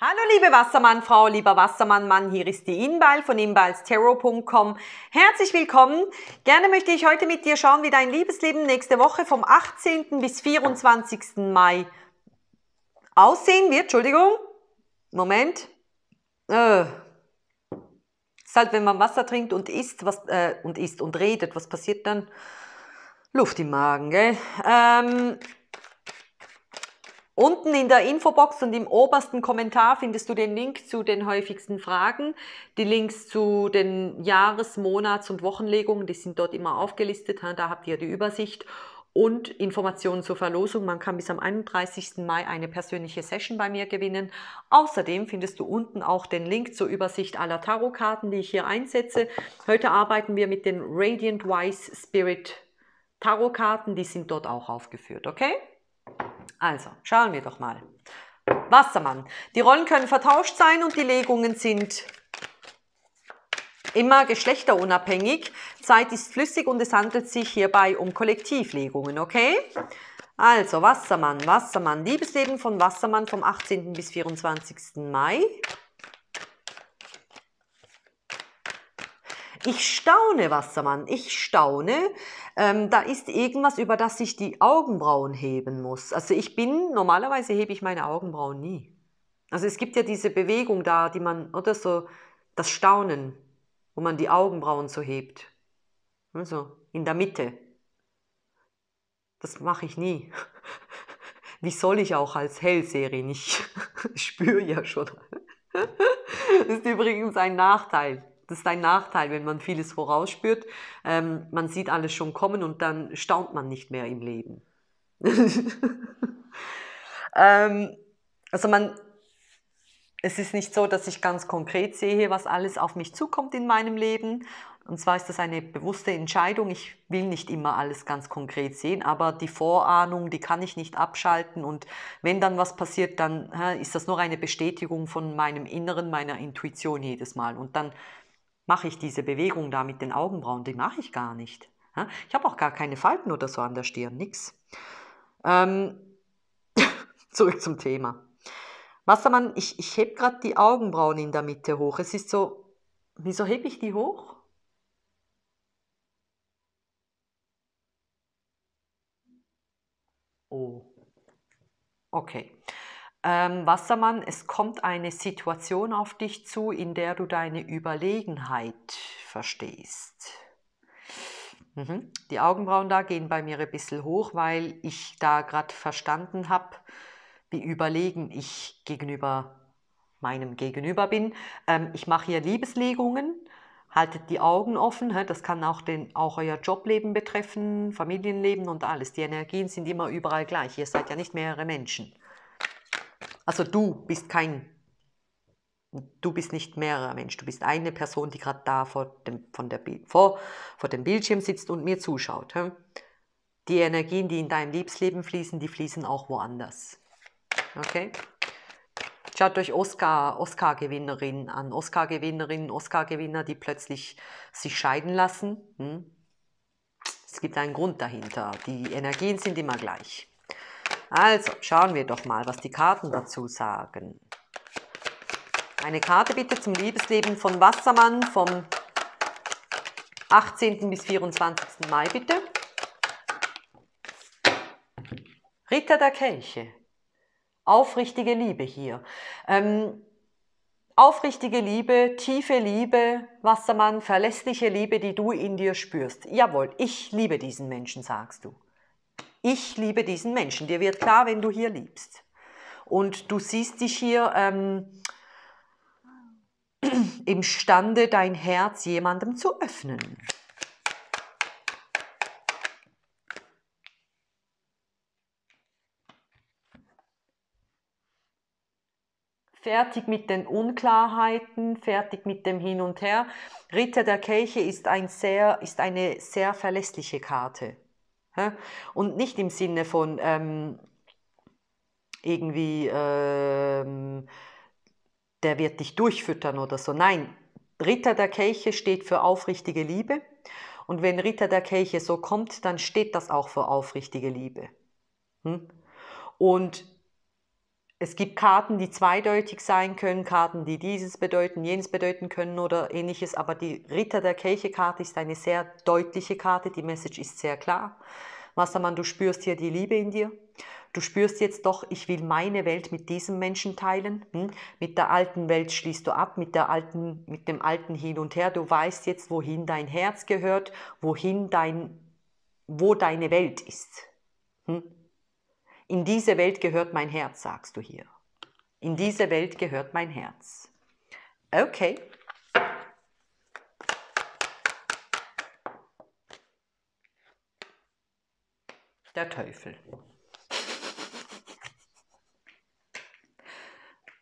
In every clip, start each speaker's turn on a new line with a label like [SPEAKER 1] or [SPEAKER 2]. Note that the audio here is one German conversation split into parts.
[SPEAKER 1] Hallo liebe Wassermannfrau, lieber Wassermannmann, hier ist die Inbal von inbalsterro.com. Herzlich willkommen. Gerne möchte ich heute mit dir schauen, wie dein Liebesleben nächste Woche vom 18. bis 24. Mai aussehen wird. Entschuldigung. Moment. Äh. Ist halt, wenn man Wasser trinkt und isst, was, äh, und isst und redet, was passiert dann? Luft im Magen, gell? Ähm, Unten in der Infobox und im obersten Kommentar findest du den Link zu den häufigsten Fragen, die Links zu den Jahres-, Monats- und Wochenlegungen, die sind dort immer aufgelistet, da habt ihr die Übersicht und Informationen zur Verlosung. Man kann bis am 31. Mai eine persönliche Session bei mir gewinnen. Außerdem findest du unten auch den Link zur Übersicht aller Tarotkarten, die ich hier einsetze. Heute arbeiten wir mit den Radiant Wise Spirit Tarotkarten, die sind dort auch aufgeführt, okay? Also, schauen wir doch mal. Wassermann. Die Rollen können vertauscht sein und die Legungen sind immer geschlechterunabhängig. Zeit ist flüssig und es handelt sich hierbei um Kollektivlegungen, okay? Also, Wassermann, Wassermann, Liebesleben von Wassermann vom 18. bis 24. Mai. Ich staune, Wassermann, ich staune. Ähm, da ist irgendwas, über das ich die Augenbrauen heben muss. Also ich bin, normalerweise hebe ich meine Augenbrauen nie. Also es gibt ja diese Bewegung da, die man, oder so, das Staunen, wo man die Augenbrauen so hebt. So, also in der Mitte. Das mache ich nie. Wie soll ich auch als Hellserie Ich spüre ja schon. Das ist übrigens ein Nachteil. Das ist ein Nachteil, wenn man vieles vorausspürt. Ähm, man sieht alles schon kommen und dann staunt man nicht mehr im Leben. ähm, also man, es ist nicht so, dass ich ganz konkret sehe, was alles auf mich zukommt in meinem Leben. Und zwar ist das eine bewusste Entscheidung. Ich will nicht immer alles ganz konkret sehen, aber die Vorahnung, die kann ich nicht abschalten. Und wenn dann was passiert, dann ist das nur eine Bestätigung von meinem Inneren, meiner Intuition jedes Mal. Und dann mache ich diese Bewegung da mit den Augenbrauen, die mache ich gar nicht. Ich habe auch gar keine Falten oder so an der Stirn, nix. Ähm, zurück zum Thema. Wassermann, ich, ich heb gerade die Augenbrauen in der Mitte hoch. Es ist so, wieso hebe ich die hoch? Oh. Okay ähm, Wassermann, es kommt eine Situation auf dich zu, in der du deine Überlegenheit verstehst. Mhm. Die Augenbrauen da gehen bei mir ein bisschen hoch, weil ich da gerade verstanden habe, wie überlegen ich gegenüber meinem Gegenüber bin. Ähm, ich mache hier Liebeslegungen, haltet die Augen offen. Das kann auch, den, auch euer Jobleben betreffen, Familienleben und alles. Die Energien sind immer überall gleich. Ihr seid ja nicht mehrere Menschen. Also du bist kein, du bist nicht mehrerer Mensch, du bist eine Person, die gerade da vor dem, von der, vor, vor dem Bildschirm sitzt und mir zuschaut. He? Die Energien, die in deinem Liebesleben fließen, die fließen auch woanders. Okay? Schaut euch Oscar, Oscar-Gewinnerinnen an. Oscar-Gewinnerinnen, Oscar-Gewinner, die plötzlich sich scheiden lassen. Hm? Es gibt einen Grund dahinter. Die Energien sind immer gleich. Also schauen wir doch mal, was die Karten dazu sagen. Eine Karte bitte zum Liebesleben von Wassermann vom 18. bis 24. Mai bitte. Ritter der Kelche. Aufrichtige Liebe hier. Ähm, aufrichtige Liebe, tiefe Liebe, Wassermann, verlässliche Liebe, die du in dir spürst. Jawohl, ich liebe diesen Menschen, sagst du ich liebe diesen Menschen. Dir wird klar, wenn du hier liebst. Und du siehst dich hier ähm, imstande, dein Herz jemandem zu öffnen. fertig mit den Unklarheiten, fertig mit dem Hin und Her. Ritter der Kelche ist, ein sehr, ist eine sehr verlässliche Karte. Und nicht im Sinne von ähm, irgendwie, ähm, der wird dich durchfüttern oder so. Nein, Ritter der Kirche steht für aufrichtige Liebe. Und wenn Ritter der Kirche so kommt, dann steht das auch für aufrichtige Liebe. Hm? Und es gibt Karten, die zweideutig sein können, Karten, die dieses bedeuten, jenes bedeuten können oder ähnliches, aber die Ritter der Kirche-Karte ist eine sehr deutliche Karte, die Message ist sehr klar. Wassermann, du spürst hier die Liebe in dir. Du spürst jetzt doch, ich will meine Welt mit diesem Menschen teilen. Hm? Mit der alten Welt schließt du ab, mit, der alten, mit dem alten Hin und Her. Du weißt jetzt, wohin dein Herz gehört, wohin dein, wo deine Welt ist. Hm? In diese Welt gehört mein Herz, sagst du hier. In diese Welt gehört mein Herz. Okay. Der Teufel.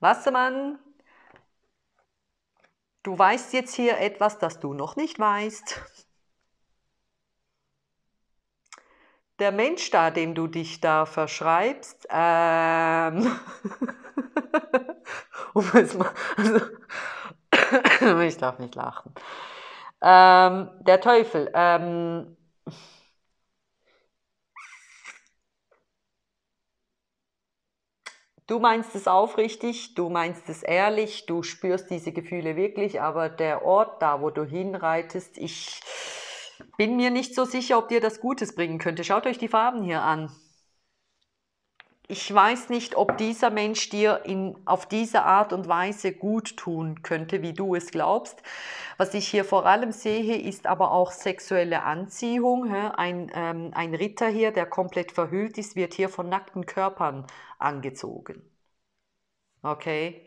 [SPEAKER 1] Wassermann, du weißt jetzt hier etwas, das du noch nicht weißt. der Mensch da, dem du dich da verschreibst, ähm, um es mal, also, ich darf nicht lachen. Ähm, der Teufel, ähm, Du meinst es aufrichtig, du meinst es ehrlich, du spürst diese Gefühle wirklich, aber der Ort da, wo du hinreitest, ich, bin mir nicht so sicher, ob dir das Gutes bringen könnte. Schaut euch die Farben hier an. Ich weiß nicht, ob dieser Mensch dir in, auf diese Art und Weise gut tun könnte, wie du es glaubst. Was ich hier vor allem sehe, ist aber auch sexuelle Anziehung. Ein, ähm, ein Ritter hier, der komplett verhüllt ist, wird hier von nackten Körpern angezogen. Okay?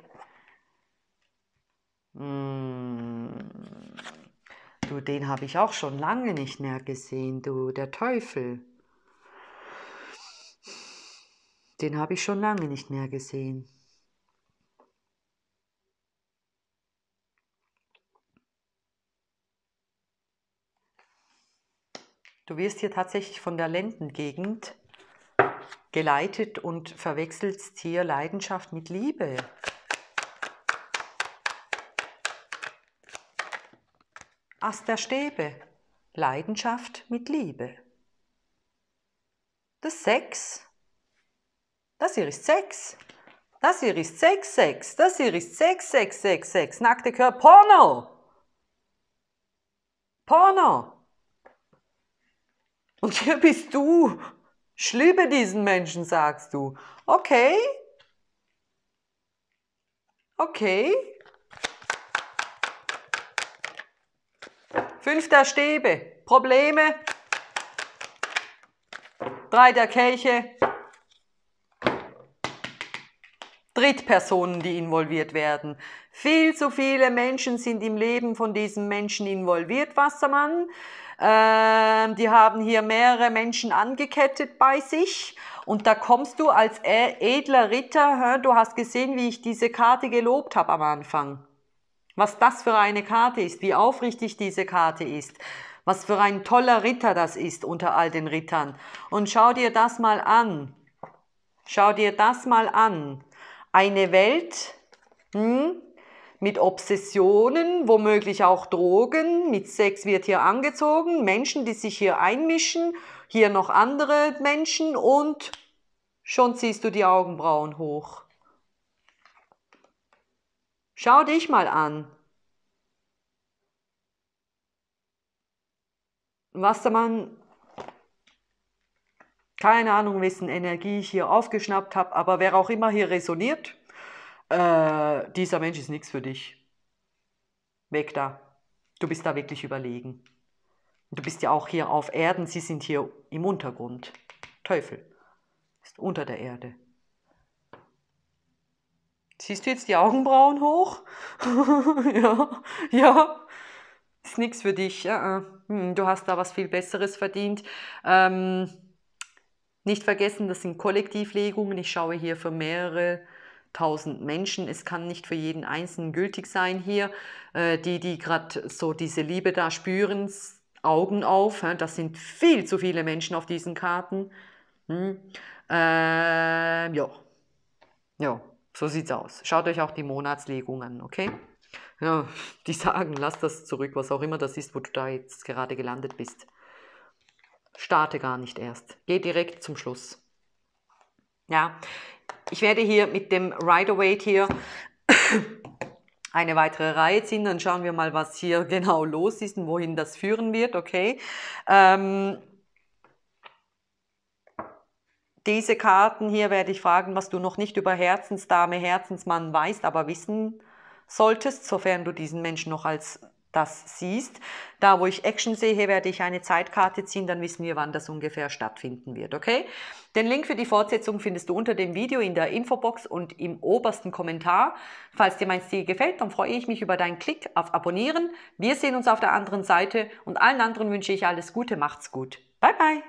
[SPEAKER 1] Mmh. Du, den habe ich auch schon lange nicht mehr gesehen, du, der Teufel. Den habe ich schon lange nicht mehr gesehen. Du wirst hier tatsächlich von der Lendengegend geleitet und verwechselst hier Leidenschaft mit Liebe. Ast der Stäbe, Leidenschaft mit Liebe. Das Sex, das hier ist Sex, das hier ist Sex, Sex, das hier ist Sex, Sex, Sex, Sex, nackte Körper, Porno! Porno! Und hier bist du. Ich diesen Menschen, sagst du. Okay. Okay. Fünfter Stäbe, Probleme. Drei der Kelche. Drittpersonen, die involviert werden. Viel zu viele Menschen sind im Leben von diesen Menschen involviert, Wassermann. Ähm, die haben hier mehrere Menschen angekettet bei sich. Und da kommst du als e-, edler Ritter, du hast gesehen, wie ich diese Karte gelobt habe am Anfang was das für eine Karte ist, wie aufrichtig diese Karte ist, was für ein toller Ritter das ist unter all den Rittern. Und schau dir das mal an. Schau dir das mal an. Eine Welt hm, mit Obsessionen, womöglich auch Drogen, mit Sex wird hier angezogen, Menschen, die sich hier einmischen, hier noch andere Menschen und schon ziehst du die Augenbrauen hoch. Schau dich mal an. Wassermann, keine Ahnung, wessen Energie ich hier aufgeschnappt habe, aber wer auch immer hier resoniert, äh, dieser Mensch ist nichts für dich. Weg da. Du bist da wirklich überlegen. Du bist ja auch hier auf Erden, sie sind hier im Untergrund. Teufel ist unter der Erde. Siehst du jetzt die Augenbrauen hoch? ja, ja, nichts für dich. Ah, hm, du hast da was viel Besseres verdient. Ähm, nicht vergessen, das sind Kollektivlegungen. Ich schaue hier für mehrere tausend Menschen. Es kann nicht für jeden Einzelnen gültig sein hier. Äh, die, die gerade so diese Liebe da spüren, Augen auf. Das sind viel zu viele Menschen auf diesen Karten. Hm. Ähm, ja. ja, so sieht's aus. Schaut euch auch die Monatslegungen, an, okay? ja, die sagen, lass das zurück, was auch immer das ist, wo du da jetzt gerade gelandet bist. Starte gar nicht erst. Geh direkt zum Schluss. Ja, ich werde hier mit dem Rider-Weight hier eine weitere Reihe ziehen. Dann schauen wir mal, was hier genau los ist und wohin das führen wird. Okay. Ähm, diese Karten hier werde ich fragen, was du noch nicht über Herzensdame, Herzensmann weißt, aber wissen solltest, sofern du diesen Menschen noch als das siehst. Da, wo ich Action sehe, werde ich eine Zeitkarte ziehen, dann wissen wir, wann das ungefähr stattfinden wird, okay? Den Link für die Fortsetzung findest du unter dem Video in der Infobox und im obersten Kommentar. Falls dir mein Stil gefällt, dann freue ich mich über deinen Klick auf Abonnieren. Wir sehen uns auf der anderen Seite und allen anderen wünsche ich alles Gute, macht's gut. Bye bye!